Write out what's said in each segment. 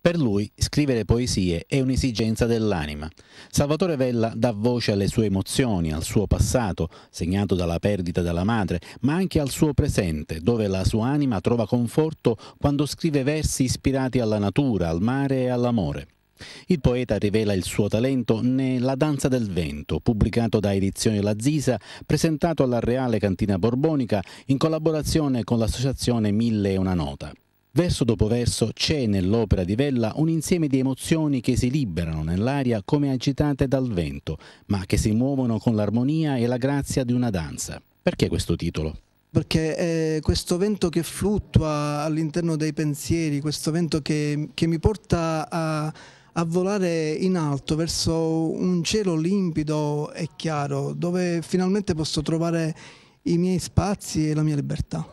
Per lui scrivere poesie è un'esigenza dell'anima. Salvatore Vella dà voce alle sue emozioni, al suo passato, segnato dalla perdita della madre, ma anche al suo presente, dove la sua anima trova conforto quando scrive versi ispirati alla natura, al mare e all'amore. Il poeta rivela il suo talento nella Danza del Vento, pubblicato da Edizione Lazzisa, presentato alla Reale Cantina Borbonica in collaborazione con l'associazione Mille e una Nota. Verso dopo verso c'è nell'opera di Vella un insieme di emozioni che si liberano nell'aria come agitate dal vento, ma che si muovono con l'armonia e la grazia di una danza. Perché questo titolo? Perché è questo vento che fluttua all'interno dei pensieri, questo vento che, che mi porta a, a volare in alto verso un cielo limpido e chiaro, dove finalmente posso trovare i miei spazi e la mia libertà.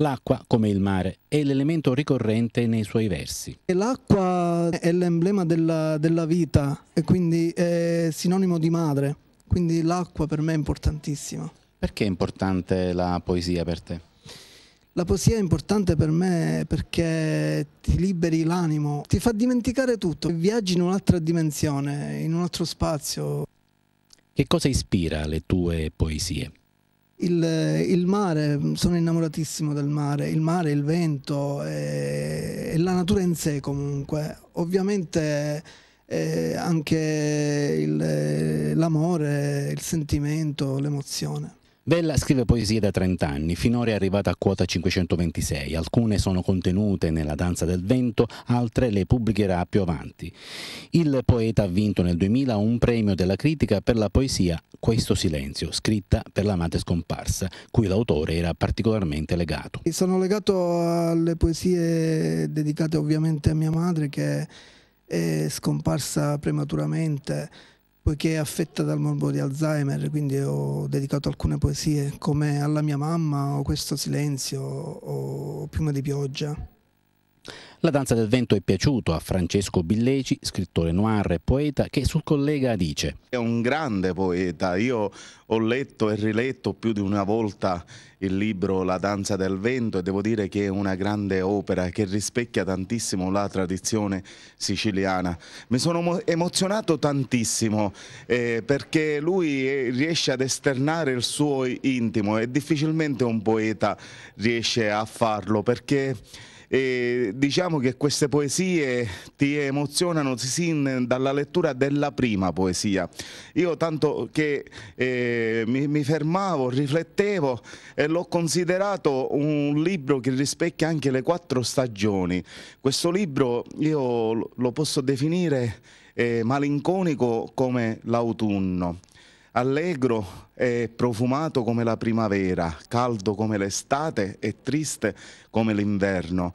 L'acqua, come il mare, è l'elemento ricorrente nei suoi versi. L'acqua è l'emblema della, della, vita e quindi è sinonimo di madre, quindi l'acqua per me è importantissima. Perché è importante la poesia per te? La poesia è importante per me perché ti liberi l'animo, ti fa dimenticare tutto, viaggi in un'altra dimensione, in un altro spazio. Che cosa ispira le tue poesie? Il, il, mare, sono innamoratissimo del mare, il mare, il vento e, eh, e la natura in sé comunque. Ovviamente eh, anche eh, l'amore, il, il sentimento, l'emozione. Vella scrive poesie da 30 anni, finora è arrivata a quota 526, alcune sono contenute nella Danza del Vento, altre le pubblicherà più avanti. Il poeta ha vinto nel 2000 un premio della critica per la poesia Questo silenzio, scritta per l'amante scomparsa, cui l'autore era particolarmente legato. Sono legato alle poesie dedicate ovviamente a mia madre che è scomparsa prematuramente poiché è affetta dal morbo di Alzheimer, quindi ho dedicato alcune poesie come Alla mia mamma o Questo silenzio o prima di pioggia. La danza del vento è piaciuto a Francesco Billeci, scrittore noir e poeta, che sul collega dice È un grande poeta, io ho letto e riletto più di una volta il libro La danza del vento e devo dire che è una grande opera che rispecchia tantissimo la tradizione siciliana. Mi sono emozionato tantissimo eh, perché lui eh, riesce ad esternare il suo intimo e difficilmente un poeta riesce a farlo perché e diciamo che queste poesie ti emozionano sin dalla lettura della prima poesia. Io tanto che eh, mi, mi, fermavo, riflettevo e l'ho considerato un libro che rispecchia anche le quattro stagioni. Questo libro io lo posso definire eh, malinconico come l'autunno allegro e profumato come la primavera, caldo come l'estate e triste come l'inverno.